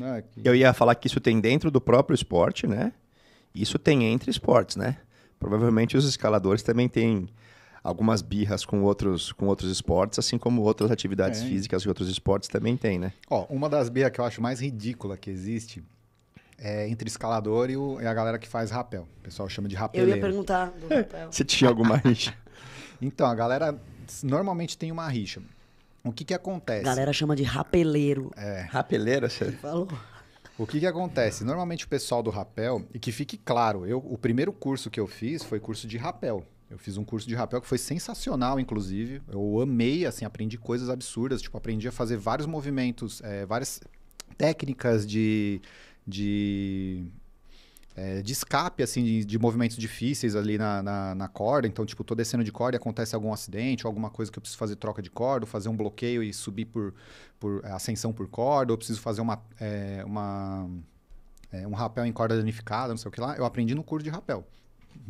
É eu ia falar que isso tem dentro do próprio esporte, né? Isso tem entre esportes, né? Provavelmente os escaladores também têm algumas birras com outros, com outros esportes, assim como outras atividades é. físicas e outros esportes também têm, né? Ó, uma das birras que eu acho mais ridícula que existe é entre escalador e, o, e a galera que faz rapel. O pessoal chama de rapel. Eu ia perguntar do é, rapel. Você tinha alguma rixa? então, a galera normalmente tem uma rixa. O que que acontece? Galera chama de rapeleiro. É. Rapeleiro, você falou. O que que acontece? Normalmente o pessoal do rapel, e que fique claro, eu, o primeiro curso que eu fiz foi curso de rapel. Eu fiz um curso de rapel que foi sensacional, inclusive. Eu amei, assim, aprendi coisas absurdas. Tipo, aprendi a fazer vários movimentos, é, várias técnicas de, de é, de escape, assim, de, de, movimentos difíceis ali na, na, na corda. Então, tipo, tô descendo de corda e acontece algum acidente, ou alguma coisa que eu preciso fazer troca de corda, ou fazer um bloqueio e subir por, por é, ascensão por corda, ou preciso fazer uma, é, uma, é, um rapel em corda danificada, não sei o que lá. Eu aprendi no curso de rapel.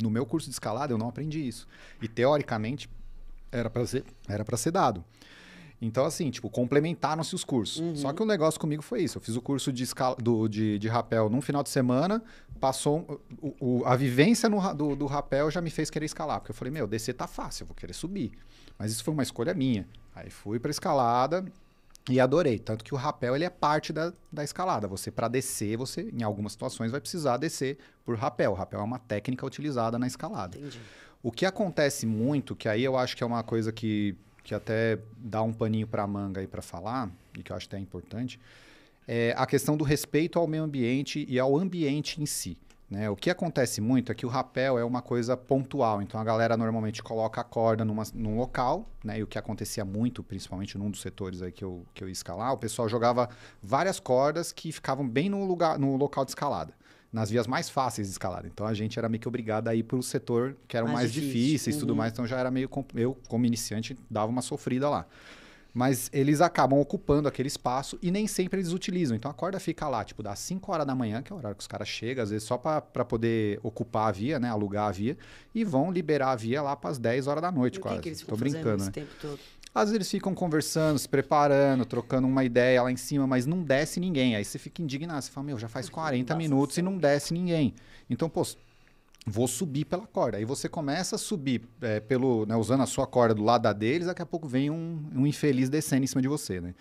No meu curso de escalada, eu não aprendi isso. E, teoricamente, era para ser, era ser dado. Então, assim, tipo, complementaram-se os cursos. Uhum. Só que o negócio comigo foi isso. Eu fiz o curso de, escala, do, de, de rapel num final de semana, passou. O, o, a vivência no, do, do rapel já me fez querer escalar. Porque eu falei, meu, descer tá fácil, eu vou querer subir. Mas isso foi uma escolha minha. Aí fui pra escalada, e adorei, tanto que o rapel ele é parte da, da escalada. Você, para descer, você em algumas situações vai precisar descer por rapel. O rapel é uma técnica utilizada na escalada. Entendi. O que acontece muito, que aí eu acho que é uma coisa que que até dá um paninho para a manga aí para falar, e que eu acho até importante, é a questão do respeito ao meio ambiente e ao ambiente em si. Né? O que acontece muito é que o rapel é uma coisa pontual, então a galera normalmente coloca a corda numa, num local, né? e o que acontecia muito, principalmente num dos setores aí que, eu, que eu ia escalar, o pessoal jogava várias cordas que ficavam bem no, lugar, no local de escalada nas vias mais fáceis de escalada. Então a gente era meio que obrigado a ir para o setor que eram mais, mais difíceis e uhum. tudo mais. Então já era meio. Eu, como iniciante, dava uma sofrida lá. Mas eles acabam ocupando aquele espaço e nem sempre eles utilizam. Então a corda fica lá, tipo, das 5 horas da manhã, que é o horário que os caras chegam, às vezes só para poder ocupar a via, né? Alugar a via, e vão liberar a via lá para as 10 horas da noite, e quase. Que que Tô brincando, né? Às vezes eles ficam conversando, se preparando, trocando uma ideia lá em cima, mas não desce ninguém. Aí você fica indignado, você fala, meu, já faz 40 minutos e não desce ninguém. Então, pô, vou subir pela corda. Aí você começa a subir é, pelo, né, usando a sua corda do lado deles, daqui a pouco vem um, um infeliz descendo em cima de você, né?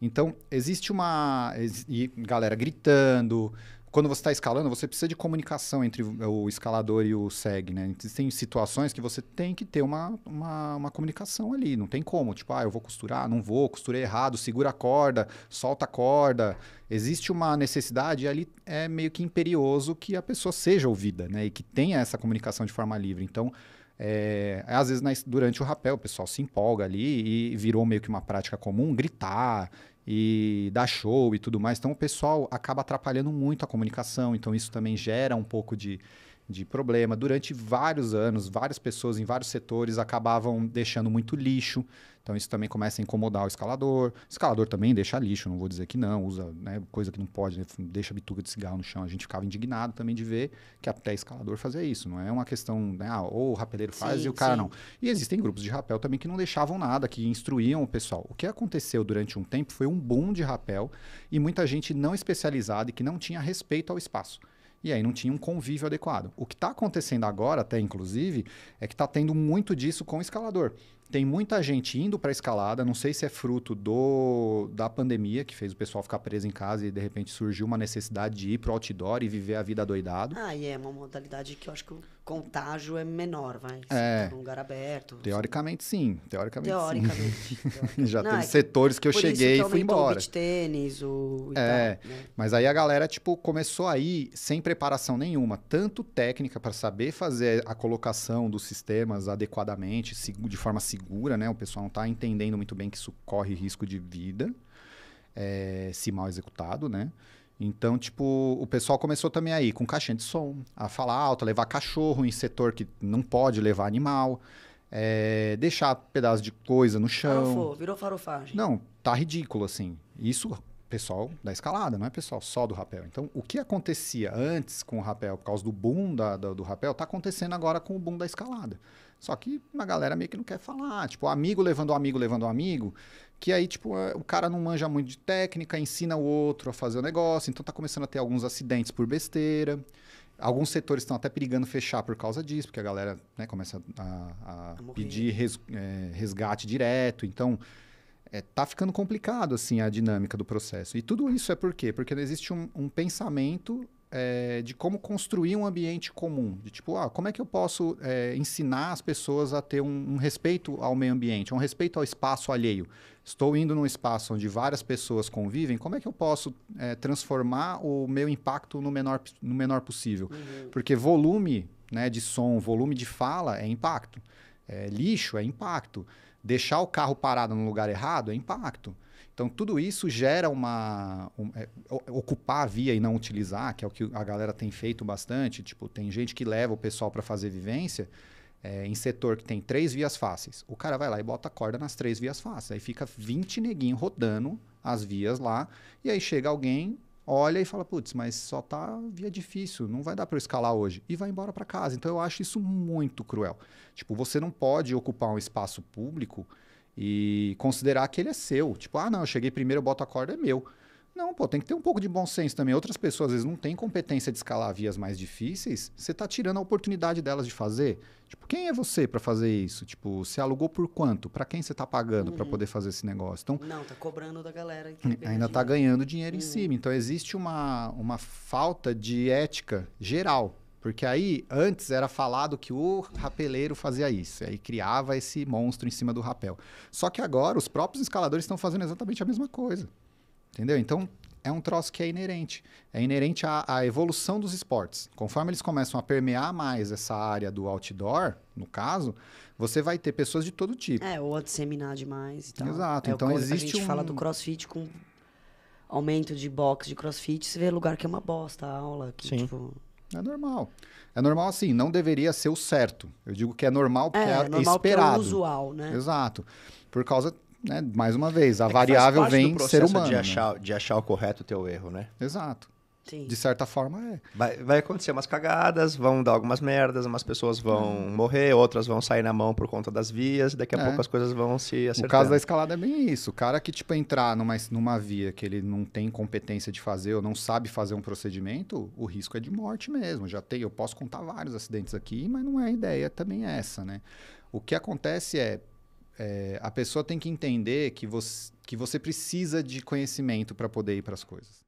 Então, existe uma. E galera gritando, quando você está escalando, você precisa de comunicação entre o escalador e o SEG, né? Existem situações que você tem que ter uma, uma, uma, comunicação ali, não tem como. Tipo, ah, eu vou costurar, não vou, costurei errado, segura a corda, solta a corda. Existe uma necessidade e ali é meio que imperioso que a pessoa seja ouvida, né? E que tenha essa comunicação de forma livre. Então, é, é às vezes, na, durante o rapel, o pessoal se empolga ali e virou meio que uma prática comum gritar e dar show e tudo mais. Então o pessoal acaba atrapalhando muito a comunicação, então isso também gera um pouco de de problema. Durante vários anos, várias pessoas em vários setores acabavam deixando muito lixo. Então isso também começa a incomodar o escalador. O escalador também deixa lixo, não vou dizer que não, usa né, coisa que não pode, né, deixa bituca de cigarro no chão. A gente ficava indignado também de ver que até escalador fazia isso. Não é uma questão, né, ah, ou o rapeleiro faz sim, e o cara sim. não. E existem grupos de rapel também que não deixavam nada, que instruíam o pessoal. O que aconteceu durante um tempo foi um boom de rapel e muita gente não especializada e que não tinha respeito ao espaço e aí não tinha um convívio adequado. O que está acontecendo agora, até inclusive, é que está tendo muito disso com o escalador. Tem muita gente indo para escalada, não sei se é fruto do da pandemia, que fez o pessoal ficar preso em casa e de repente surgiu uma necessidade de ir para outdoor e viver a vida doidado. Ah, e é uma modalidade que eu acho que o contágio é menor, vai. É. Tá lugar aberto. Teoricamente, sim. Teoricamente, teoricamente, sim. teoricamente. Já não, é setores que eu cheguei e fui embora. O tênis, o. É. Tal, né? Mas aí a galera, tipo, começou aí sem preparação nenhuma, tanto técnica para saber fazer a colocação dos sistemas adequadamente, de forma segura segura, né? O pessoal não está entendendo muito bem que isso corre risco de vida, é, se mal executado, né? Então, tipo, o pessoal começou também aí com caixinha de som, a falar alto, a levar cachorro em setor que não pode levar animal, é, deixar pedaço de coisa no chão. Farofou, virou farofagem. Não, tá ridículo, assim. Isso pessoal da escalada, não é pessoal só do rapel. Então, o que acontecia antes com o rapel por causa do boom da, do, do rapel, está acontecendo agora com o boom da escalada. Só que uma galera meio que não quer falar. Tipo, amigo levando amigo levando amigo, que aí, tipo, é, o cara não manja muito de técnica, ensina o outro a fazer o negócio, então tá começando a ter alguns acidentes por besteira. Alguns setores estão até perigando fechar por causa disso, porque a galera né, começa a, a, pedir res, é, resgate direto. Então, é, tá ficando complicado assim a dinâmica do processo. E tudo isso é por quê? Porque não existe um, um pensamento é, de como construir um ambiente comum. De tipo, ah, como é que eu posso é, ensinar as pessoas a ter um, um, respeito ao meio ambiente, um respeito ao espaço alheio? Estou indo num espaço onde várias pessoas convivem, como é que eu posso é, transformar o meu impacto no menor, no menor possível? Uhum. Porque volume né, de som, volume de fala é impacto. É, lixo é impacto. Deixar o carro parado no lugar errado é impacto. Então, tudo isso gera uma. Um, é, ocupar a via e não utilizar, que é o que a galera tem feito bastante. Tipo, tem gente que leva o pessoal para fazer vivência é, em setor que tem três vias fáceis. O cara vai lá e bota a corda nas três vias fáceis. Aí fica 20 neguinhos rodando as vias lá. E aí chega alguém, olha e fala, putz, mas só tá via difícil, não vai dar para eu escalar hoje. E vai embora para casa. Então eu acho isso muito cruel. Tipo, você não pode ocupar um espaço público e considerar que ele é seu. Tipo, ah, não, eu cheguei primeiro, eu boto a corda, é meu. Não, pô, tem que ter um pouco de bom senso também. Outras pessoas, às vezes, não têm competência de escalar vias mais difíceis. Você está tirando a oportunidade delas de fazer. Tipo, quem é você para fazer isso? Tipo, você alugou por quanto? Para quem você está pagando uhum. para poder fazer esse negócio? Então, não, tá cobrando da galera. Hum, ainda está ganhando dinheiro uhum. em cima. Então, existe uma, uma falta de ética geral. Porque aí, antes era falado que o rapeleiro fazia isso. Aí criava esse monstro em cima do rapel. Só que agora, os próprios escaladores estão fazendo exatamente a mesma coisa. Entendeu? Então, é um troço que é inerente. É inerente à, à, evolução dos esportes. Conforme eles começam a permear mais essa área do outdoor, no caso, você vai ter pessoas de todo tipo. É, ou a disseminar demais e tal. Exato. É, então existe. A gente um... fala do crossfit com aumento de box de crossfit, você vê lugar que é uma bosta, a aula. Que, Sim. Tipo... É normal. É normal assim, não deveria ser o certo. Eu digo que é normal porque é, é normal é esperado. é usual, né? Exato. Por causa né, mais uma vez, a é variável vem do ser humano. De achar, né? de achar o correto o teu erro, né? Exato. Sim. De certa forma, é. Vai, vai, acontecer umas cagadas, vão dar algumas merdas, umas pessoas vão uhum. morrer, outras vão sair na mão por conta das vias, daqui a é. pouco as coisas vão se acertar. O caso da escalada é bem isso. O cara que, tipo, entrar numa, numa via que ele não tem competência de fazer ou não sabe fazer um procedimento, o risco é de morte mesmo. Já tem, eu posso contar vários acidentes aqui, mas não é a ideia também essa, né? O que acontece é, é, a pessoa tem que entender que você, que você precisa de conhecimento para poder ir para as coisas.